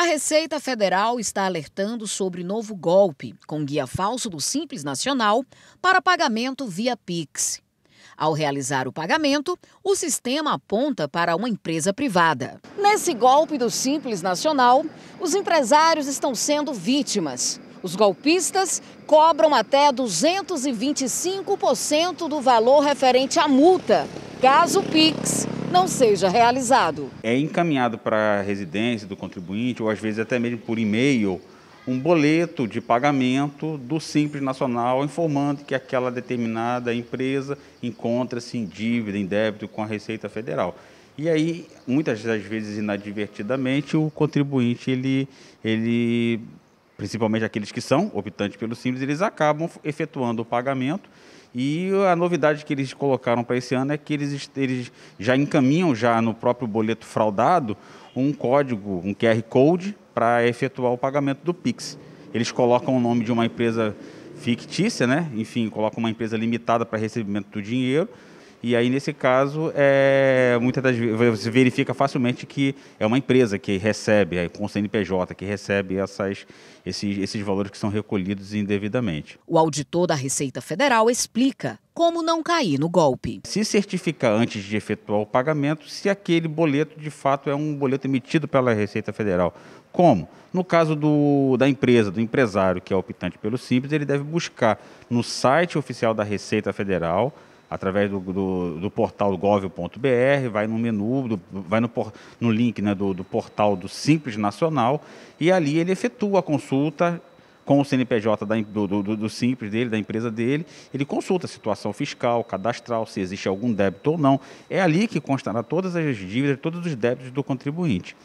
A Receita Federal está alertando sobre novo golpe com guia falso do Simples Nacional para pagamento via Pix. Ao realizar o pagamento, o sistema aponta para uma empresa privada. Nesse golpe do Simples Nacional, os empresários estão sendo vítimas. Os golpistas cobram até 225% do valor referente à multa, caso Pix não seja realizado. É encaminhado para a residência do contribuinte, ou às vezes até mesmo por e-mail, um boleto de pagamento do Simples Nacional informando que aquela determinada empresa encontra-se em dívida, em débito com a Receita Federal. E aí, muitas das vezes inadvertidamente, o contribuinte, ele, ele principalmente aqueles que são optantes pelo Simples, eles acabam efetuando o pagamento e a novidade que eles colocaram para esse ano é que eles, eles já encaminham já no próprio boleto fraudado um código, um QR Code para efetuar o pagamento do Pix. Eles colocam o nome de uma empresa fictícia, né? Enfim, colocam uma empresa limitada para recebimento do dinheiro e aí, nesse caso, é, muitas das você verifica facilmente que é uma empresa que recebe, é, com o CNPJ, que recebe essas, esses, esses valores que são recolhidos indevidamente. O auditor da Receita Federal explica como não cair no golpe. Se certificar antes de efetuar o pagamento se aquele boleto de fato é um boleto emitido pela Receita Federal. Como? No caso do, da empresa, do empresário que é optante pelo Simples, ele deve buscar no site oficial da Receita Federal através do, do, do portal gov.br, vai no menu, do, vai no, no link né, do, do portal do Simples Nacional e ali ele efetua a consulta com o CNPJ da, do, do, do, Simples dele, da empresa dele, ele consulta a situação fiscal, cadastral, se existe algum débito ou não. É ali que constará todas as dívidas, todos os débitos do contribuinte.